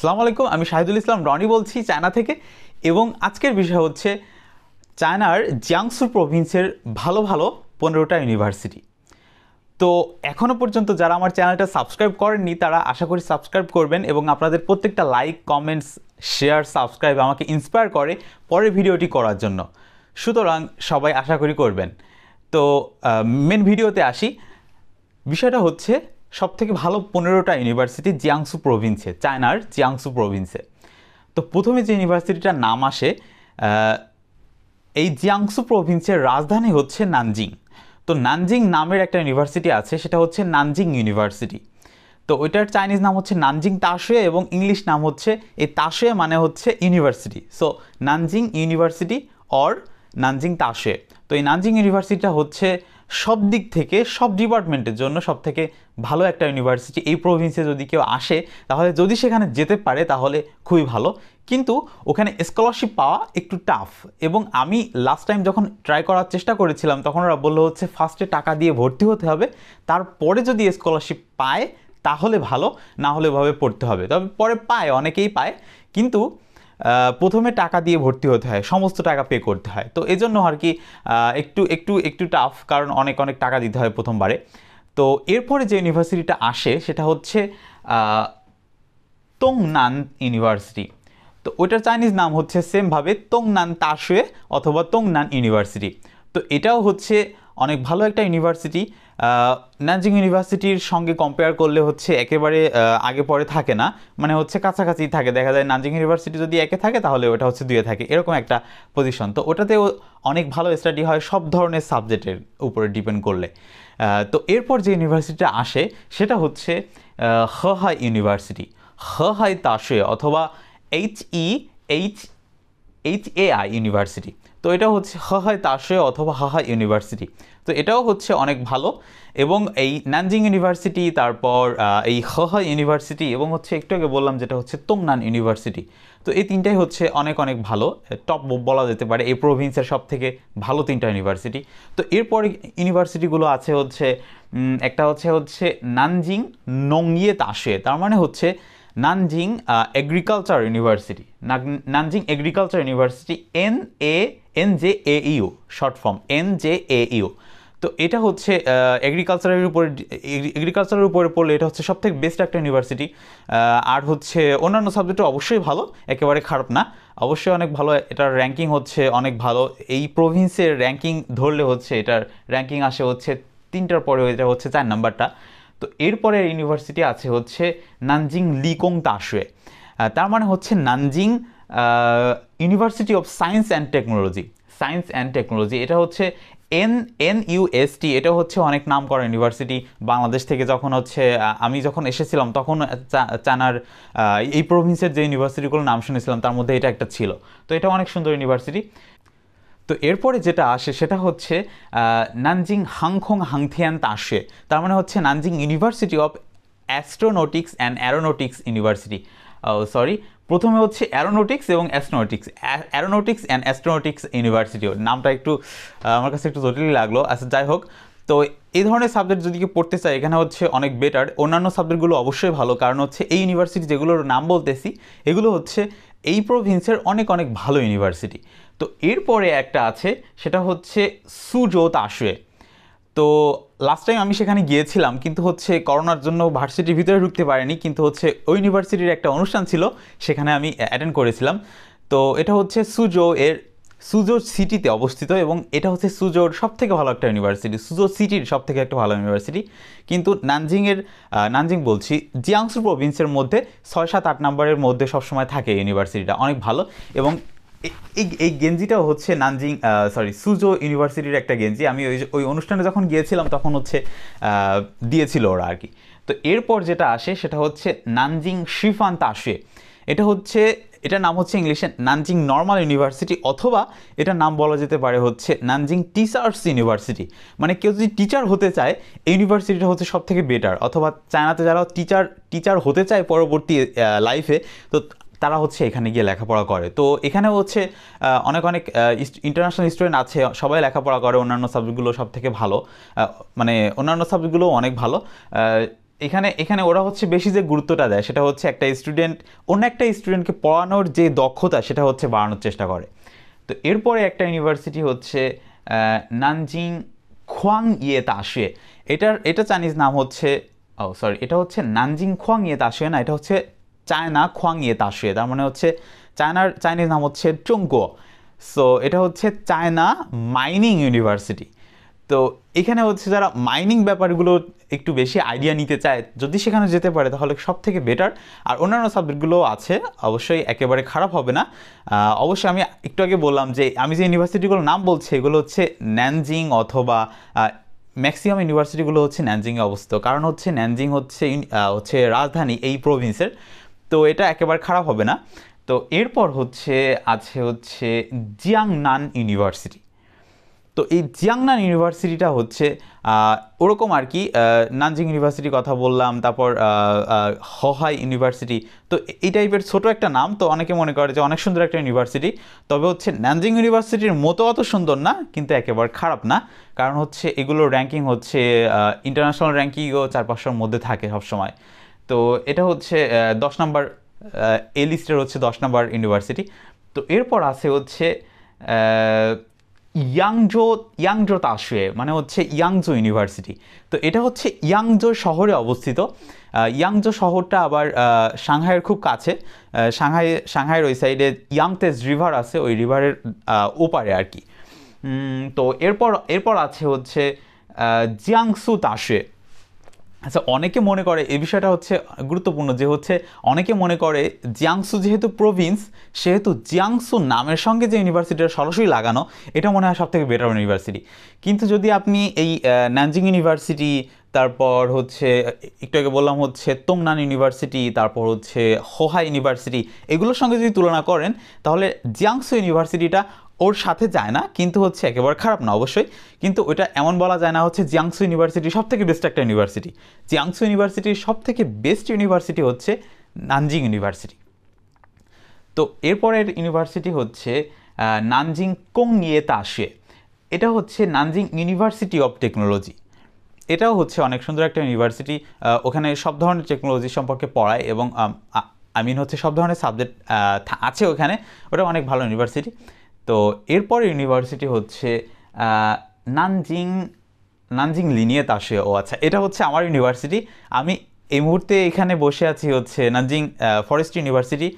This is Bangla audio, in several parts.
আসসালামু আলাইকুম আমি শাহিদুল ইসলাম রনি বলছি চায়না থেকে এবং আজকের বিষয় হচ্ছে চায়নার জিয়াংসু প্রভিন্সের ভালো ভালো পনেরোটা ইউনিভার্সিটি তো এখনও পর্যন্ত যারা আমার চ্যানেলটা সাবস্ক্রাইব করেননি তারা আশা করি সাবস্ক্রাইব করবেন এবং আপনাদের প্রত্যেকটা লাইক কমেন্টস শেয়ার সাবস্ক্রাইব আমাকে ইন্সপায়ার করে পরের ভিডিওটি করার জন্য সুতরাং সবাই আশা করি করবেন তো মেন ভিডিওতে আসি বিষয়টা হচ্ছে সবথেকে ভালো পনেরোটা ইউনিভার্সিটি জিয়াংসু প্রভিন্সে চায়নার জিয়াংসু প্রভিন্সে তো প্রথমে যে ইউনিভার্সিটিটার নাম আসে এই জিয়াংসু প্রভিন্সের রাজধানী হচ্ছে নানজিং তো নানজিং নামের একটা ইউনিভার্সিটি আছে সেটা হচ্ছে নানজিং ইউনিভার্সিটি তো ওইটার চাইনিজ নাম হচ্ছে নানজিং তাসুয়ে এবং ইংলিশ নাম হচ্ছে এই তাসুয়ে মানে হচ্ছে university so Nanjing university or Nanjing তাসুয়ে তো এই নানজিং ইউনিভার্সিটিটা হচ্ছে সব দিক থেকে সব ডিপার্টমেন্টের জন্য সব থেকে ভালো একটা ইউনিভার্সিটি এই প্রভিন্সে যদি কেউ আসে তাহলে যদি সেখানে যেতে পারে তাহলে খুবই ভালো কিন্তু ওখানে স্কলারশিপ পাওয়া একটু টাফ এবং আমি লাস্ট টাইম যখন ট্রাই করার চেষ্টা করেছিলাম তখন ওরা বললো হচ্ছে ফার্স্টে টাকা দিয়ে ভর্তি হতে হবে তারপরে যদি স্কলারশিপ পায় তাহলে ভালো না হলে ওভাবে পড়তে হবে তবে পরে পায় অনেকেই পায় কিন্তু প্রথমে টাকা দিয়ে ভর্তি হতে হয় সমস্ত টাকা পে করতে হয় তো এজন্য আর কি একটু একটু একটু টাফ কারণ অনেক অনেক টাকা দিতে হয় প্রথমবারে তো এরপরে যে ইউনিভার্সিটিটা আসে সেটা হচ্ছে তোং নান ইউনিভার্সিটি তো ওইটার চাইনিজ নাম হচ্ছে সেমভাবে তোং নান তাসুয়ে অথবা তোং নান ইউনিভার্সিটি তো এটাও হচ্ছে অনেক ভালো একটা ইউনিভার্সিটি ন্যানজিং ইউনিভার্সিটির সঙ্গে কম্পেয়ার করলে হচ্ছে একেবারে আগে পরে থাকে না মানে হচ্ছে কাছাকাছি থাকে দেখা যায় নানজিং ইউনিভার্সিটি যদি একে থাকে তাহলে ওটা হচ্ছে দুয়ে থাকে এরকম একটা পজিশন তো ওটাতেও অনেক ভালো স্টাডি হয় সব ধরনের সাবজেক্টের উপরে ডিপেন্ড করলে তো এরপর যে ইউনিভার্সিটিটা আসে সেটা হচ্ছে হাই ইউনিভার্সিটি হাই তাসে অথবা H E H H A I university তো এটা হচ্ছে হাহাই তাশে অথবা হাহা ইউনিভার্সিটি তো এটাও হচ্ছে অনেক ভালো এবং এই নানজিং ইউনিভার্সিটি তারপর এই হাহা ইউনিভার্সিটি এবং হচ্ছে একটু আগে বললাম যেটা হচ্ছে তোমনান ইউনিভার্সিটি তো এই তিনটাই হচ্ছে অনেক অনেক ভালো টপ বলা যেতে পারে এই প্রভিন্সের সব থেকে ভালো তিনটা ইউনিভার্সিটি তো এরপরে ইউনিভার্সিটিগুলো আছে হচ্ছে একটা হচ্ছে হচ্ছে নানজিং নংয়ে তাসে তার মানে হচ্ছে Nanjing agriculture university Nanjing agriculture university N A N J A U short form N J A U তো এটা হচ্ছে এগ্রিকালচারের উপরে এগ্রিকালচারের উপরে পড়লে এটা হচ্ছে সবথেকে বেস্ট একটা ইউনিভার্সিটি uh, আর হচ্ছে অন্যান্য সাবজেক্টও অবশ্যই ভালো একেবারে খারাপ না অবশ্যই অনেক ভালো এটার র্যাঙ্কিং হচ্ছে অনেক ভালো এই প্রভিন্সের র্যাঙ্কিং ধরলে হচ্ছে এটার র্যাঙ্কিং আসে হচ্ছে তিনটার পরে এটা হচ্ছে চার নাম্বারটা তো এরপরের ইউনিভার্সিটি আছে হচ্ছে নানজিং লিকং তাসুয়ে তার মানে হচ্ছে Nanjing university of science and technology science and technology এটা হচ্ছে এন এন ইউএসটি এটা হচ্ছে অনেক নাম করা ইউনিভার্সিটি বাংলাদেশ থেকে যখন হচ্ছে আমি যখন এসেছিলাম তখন চানার এই প্রভিন্সের যে ইউনিভার্সিটিগুলোর নাম শুনেছিলাম তার মধ্যে এটা একটা ছিল তো এটা অনেক সুন্দর ইউনিভার্সিটি তো এরপরে যেটা আসে সেটা হচ্ছে নানজিং হাংখং হাংথিয়ান তাসে তার মানে হচ্ছে Nanjing university of astronautics and aeronautics university sorry প্রথমে হচ্ছে অ্যারোনোটিক্স এবং অ্যাস্ট্রোনোটিক্স অ্যারোনোটিক্স অ্যান্ড অ্যাস্ট্রোনোটিক্স ইউনিভার্সিটি নামটা একটু আমার কাছে একটু জটিলই লাগলো আচ্ছা যাই হোক তো এই ধরনের সাবজেক্ট যদি কেউ পড়তে চায় এখানে হচ্ছে অনেক বেটার অন্যান্য সাবজেক্টগুলো অবশ্যই ভালো কারণ হচ্ছে এই ইউনিভার্সিটি যেগুলোর নাম বলতেছি এগুলো হচ্ছে এই প্রভিন্সের অনেক অনেক ভালো ইউনিভার্সিটি তো এরপরে একটা আছে সেটা হচ্ছে সুজোত আসুয়ে তো লাস্ট টাইম আমি সেখানে গিয়েছিলাম কিন্তু হচ্ছে করোনার জন্য ভার্সিটির ভিতরে ঢুকতে পারিনি কিন্তু হচ্ছে ওই ইউনিভার্সিটির একটা অনুষ্ঠান ছিল সেখানে আমি অ্যাটেন্ড করেছিলাম তো এটা হচ্ছে সুজো এর সুজো সিটিতে অবস্থিত এবং এটা হচ্ছে সুজোর সবথেকে ভালো একটা ইউনিভার্সিটি সুজো সিটির সবথেকে একটা ভালো ইউনিভার্সিটি কিন্তু নানজিংয়ের নানজিং বলছি জিয়াংসু প্রভিন্সের মধ্যে ছয় সাত আট নম্বরের মধ্যে সবসময় থাকে ইউনিভার্সিটিটা অনেক ভালো এবং এই এই গেঞ্জিটা হচ্ছে নানজিং সরি সুজো ইউনিভার্সিটির একটা গেঞ্জি আমি ওই ওই অনুষ্ঠানে যখন গিয়েছিলাম তখন হচ্ছে দিয়েছিল ওরা আর কি তো এরপর যেটা আসে সেটা হচ্ছে নানজিং শিফান তাসে এটা হচ্ছে এটার নাম হচ্ছে ইংলিশে নানজিং নর্মাল ইউনিভার্সিটি অথবা এটার নাম বলা যেতে পারে হচ্ছে নানজিং টিচার্স ইউনিভার্সিটি মানে কেউ যদি টিচার হতে চায় এই ইউনিভার্সিটিটা হচ্ছে সব থেকে বেটার অথবা চায়নাতে যারা টিচার টিচার হতে চায় পরবর্তী লাইফে তো তারা হচ্ছে এখানে গিয়ে লেখাপড়া করে তো এখানে হচ্ছে অনেক অনেক ইন্টারন্যাশনাল স্টুডেন্ট আছে সবাই লেখাপড়া করে অন্যান্য সাবজেক্টগুলো সব থেকে ভালো মানে অন্যান্য সাবজেক্টগুলো অনেক ভালো এখানে এখানে ওরা হচ্ছে বেশি যে গুরুত্বটা দেয় সেটা হচ্ছে একটা স্টুডেন্ট অন্য একটা স্টুডেন্টকে পড়ানোর যে দক্ষতা সেটা হচ্ছে বাড়ানোর চেষ্টা করে তো এরপরে একটা ইউনিভার্সিটি হচ্ছে নানজিং খোয়াং ইয়ে তাসে এটার এটা চাইনিজ নাম হচ্ছে ও সরি এটা হচ্ছে নানজিং খোয়াং ইয়ে তাসুয়ে না এটা হচ্ছে চায়না খোয়াংয়ে তাসে তার মানে হচ্ছে চায়নার চাইনিজ নাম হচ্ছে চুঙ্কো সো এটা হচ্ছে চায়না মাইনিং ইউনিভার্সিটি তো এখানে হচ্ছে যারা মাইনিং ব্যাপারগুলো একটু বেশি আইডিয়া নিতে চায় যদি সেখানে যেতে পারে তাহলে সব থেকে বেটার আর অন্যান্য সাবজেক্টগুলো আছে অবশ্যই একেবারে খারাপ হবে না অবশ্যই আমি একটু আগে বললাম যে আমি যে ইউনিভার্সিটিগুলোর নাম বলছি এগুলো হচ্ছে ন্যানজিং অথবা ম্যাক্সিমাম ইউনিভার্সিটিগুলো হচ্ছে ন্যানজিংয়ে অবস্থিত কারণ হচ্ছে ন্যানজিং হচ্ছে হচ্ছে রাজধানী এই প্রভিন্সের তো এটা একেবারে খারাপ হবে না তো এরপর হচ্ছে আছে হচ্ছে জিয়াংনান ইউনিভার্সিটি তো এই জিয়াংনান ইউনিভার্সিটিটা হচ্ছে ওরকম আর কি নানজিং ইউনিভার্সিটির কথা বললাম তারপর হহাই ইউনিভার্সিটি তো এই টাইপের ছোট একটা নাম তো অনেকে মনে করে যে অনেক সুন্দর একটা ইউনিভার্সিটি তবে হচ্ছে নানজিং ইউনিভার্সিটির মতো অত সুন্দর না কিন্তু একেবারে খারাপ না কারণ হচ্ছে এগুলোর র্যাঙ্কিং হচ্ছে ইন্টারন্যাশনাল র্যাঙ্কিংও চার পাঁচশোর মধ্যে থাকে সবসময় তো এটা হচ্ছে দশ নাম্বার এ লিস্টের হচ্ছে দশ নাম্বার ইউনিভার্সিটি তো এরপর আছে হচ্ছে ইয়াংজো ইয়াংজো তাসুয়ে মানে হচ্ছে ইয়াংজো ইউনিভার্সিটি তো এটা হচ্ছে ইয়াংজো শহরে অবস্থিত ইয়াংজো শহরটা আবার সাংহাইয়ের খুব কাছে সাংহাই সাংহাইয়ের ওই সাইডে ইয়াংতেজ রিভার আছে ওই রিভারের ওপারে আর কি তো এরপর এরপর আছে হচ্ছে জিয়াংসু তাসুয়ে আচ্ছা অনেকে মনে করে এই বিষয়টা হচ্ছে গুরুত্বপূর্ণ যে হচ্ছে অনেকে মনে করে জিয়াংসু যেহেতু প্রভিন্স সেহেতু জিয়াংসু নামের সঙ্গে যে ইউনিভার্সিটিটা সরাসরি লাগানো এটা মনে হয় সবথেকে বেটার ইউনিভার্সিটি কিন্তু যদি আপনি এই ন্যানজিং ইউনিভার্সিটি তারপর হচ্ছে একটু আগে বললাম হচ্ছে তোমনান ইউনিভার্সিটি তারপর হচ্ছে হোহা ইউনিভার্সিটি এগুলোর সঙ্গে যদি তুলনা করেন তাহলে জিয়াংসু ইউনিভার্সিটিটা ওর সাথে যায় না কিন্তু হচ্ছে একেবারে খারাপ না অবশ্যই কিন্তু ওইটা এমন বলা যায় না হচ্ছে জিয়াংসু ইউনিভার্সিটি সব থেকে বেস্ট একটা ইউনিভার্সিটি জিয়াংসু ইউনিভার্সিটির সব থেকে বেস্ট ইউনিভার্সিটি হচ্ছে নানজিং ইউনিভার্সিটি তো এরপরের ইউনিভার্সিটি হচ্ছে নানজিং কোং নিয়ে তাসে এটা হচ্ছে নানজিং ইউনিভার্সিটি অফ টেকনোলজি এটাও হচ্ছে অনেক সুন্দর একটা ইউনিভার্সিটি ওখানে সব ধরনের টেকনোলজি সম্পর্কে পড়ায় এবং আই মিন হচ্ছে সব ধরনের সাবজেক্ট আছে ওখানে ওটা অনেক ভালো ইউনিভার্সিটি তো এরপর ইউনিভার্সিটি হচ্ছে নানজিং নানজিং লিনিয়ে তাসে ও আচ্ছা এটা হচ্ছে আমার ইউনিভার্সিটি আমি এই মুহূর্তে এখানে বসে আছি হচ্ছে নানজিং ফরেস্ট ইউনিভার্সিটি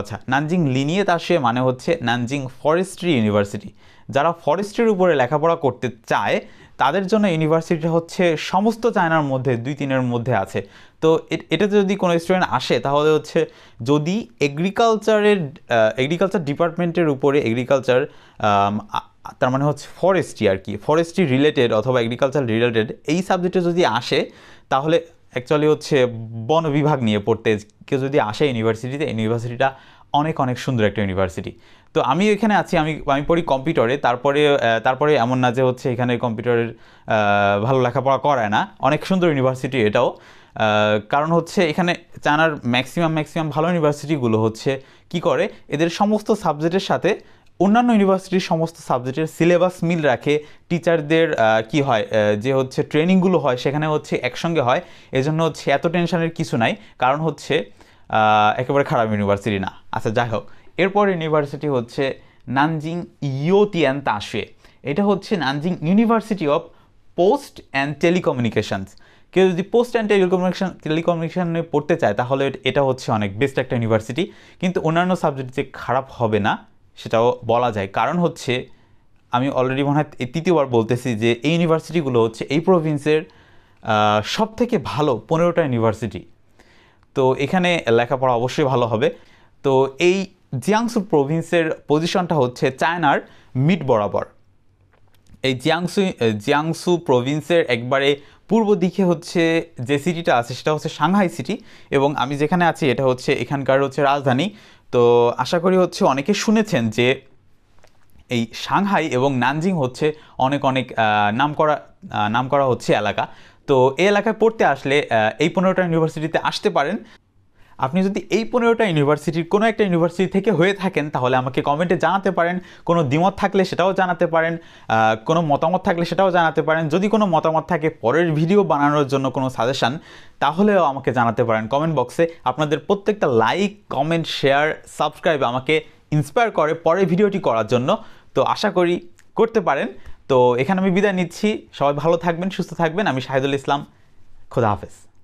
আচ্ছা নানজিং লিনিয়ে তাসে মানে হচ্ছে নানজিং ফরেস্ট্রি ইউনিভার্সিটি যারা ফরেস্ট্রির উপরে লেখাপড়া করতে চায় তাদের জন্য ইউনিভার্সিটি হচ্ছে সমস্ত চায়নার মধ্যে দুই তিনের মধ্যে আছে তো এটাতে যদি কোনো স্টুডেন্ট আসে তাহলে হচ্ছে যদি এগ্রিকালচারের এগ্রিকালচার ডিপার্টমেন্টের উপরে এগ্রিকালচার তার মানে হচ্ছে ফরেস্ট্রি আর কি ফরেস্ট্রি রিলেটেড অথবা এগ্রিকালচার রিলেটেড এই সাবজেক্টে যদি আসে তাহলে অ্যাকচুয়ালি হচ্ছে বন বিভাগ নিয়ে পড়তে কেউ যদি আসে ইউনিভার্সিটিতে ইউনিভার্সিটিটা অনেক অনেক সুন্দর একটা ইউনিভার্সিটি তো আমি এখানে আছি আমি আমি পড়ি কম্পিউটারে তারপরে তারপরে এমন না যে হচ্ছে এখানে কম্পিউটারের ভালো লেখাপড়া করায় না অনেক সুন্দর ইউনিভার্সিটি এটাও কারণ হচ্ছে এখানে চানার ম্যাক্সিমাম ম্যাক্সিমাম ভালো ইউনিভার্সিটিগুলো হচ্ছে কি করে এদের সমস্ত সাবজেক্টের সাথে অন্যান্য ইউনিভার্সিটির সমস্ত সাবজেক্টের সিলেবাস মিল রাখে টিচারদের কি হয় যে হচ্ছে ট্রেনিংগুলো হয় সেখানে হচ্ছে একসঙ্গে হয় এজন্য হচ্ছে এত টেনশনের কিছু নাই কারণ হচ্ছে একেবারে খারাপ ইউনিভার্সিটি না আচ্ছা যাই হোক এরপর ইউনিভার্সিটি হচ্ছে নানজিং ইয়োতিয়ান তাশে এটা হচ্ছে Nanjing university of post and telecommunications কেউ যদি পোস্ট অ্যান্ড টেলিকমিউনিকেশন টেলিকমিউনিকেশানে পড়তে চায় তাহলে এটা হচ্ছে অনেক বেস্ট একটা ইউনিভার্সিটি কিন্তু অন্যান্য সাবজেক্ট যে খারাপ হবে না সেটাও বলা যায় কারণ হচ্ছে আমি অলরেডি মনে হয় তৃতীয়বার বলতেছি যে এই ইউনিভার্সিটিগুলো হচ্ছে এই প্রভিন্সের সব থেকে ভালো পনেরোটা ইউনিভার্সিটি তো এখানে লেখাপড়া অবশ্যই ভালো হবে তো এই জিয়াংসু প্রভিন্সের পজিশনটা হচ্ছে চায়নার মিড বরাবর এই জিয়াংসু জিয়াংসু প্রভিন্সের একবারে পূর্ব দিকে হচ্ছে যে সিটিটা আছে সেটা হচ্ছে সাংহাই সিটি এবং আমি যেখানে আছি এটা হচ্ছে এখানকার হচ্ছে রাজধানী তো আশা করি হচ্ছে অনেকে শুনেছেন যে এই সাংহাই এবং নানজিং হচ্ছে অনেক অনেক নাম করা নাম করা হচ্ছে এলাকা তো এই এলাকায় পড়তে আসলে এই পনেরোটা ইউনিভার্সিটিতে আসতে পারেন আপনি যদি এই পনেরোটা ইউনিভার্সিটির কোনো একটা ইউনিভার্সিটি থেকে হয়ে থাকেন তাহলে আমাকে কমেন্টে জানাতে পারেন কোনো দ্বিমত থাকলে সেটাও জানাতে পারেন কোনো মতামত থাকলে সেটাও জানাতে পারেন যদি কোনো মতামত থাকে পরের ভিডিও বানানোর জন্য কোনো সাজেশান তাহলেও আমাকে জানাতে পারেন কমেন্ট বক্সে আপনাদের প্রত্যেকটা লাইক কমেন্ট শেয়ার সাবস্ক্রাইব আমাকে ইন্সপায়ার করে পরের ভিডিওটি করার জন্য তো আশা করি করতে পারেন তো এখানে আমি বিদায় নিচ্ছি সবাই ভালো থাকবেন সুস্থ থাকবেন আমি শাহিদুল ইসলাম খোদা হাফেজ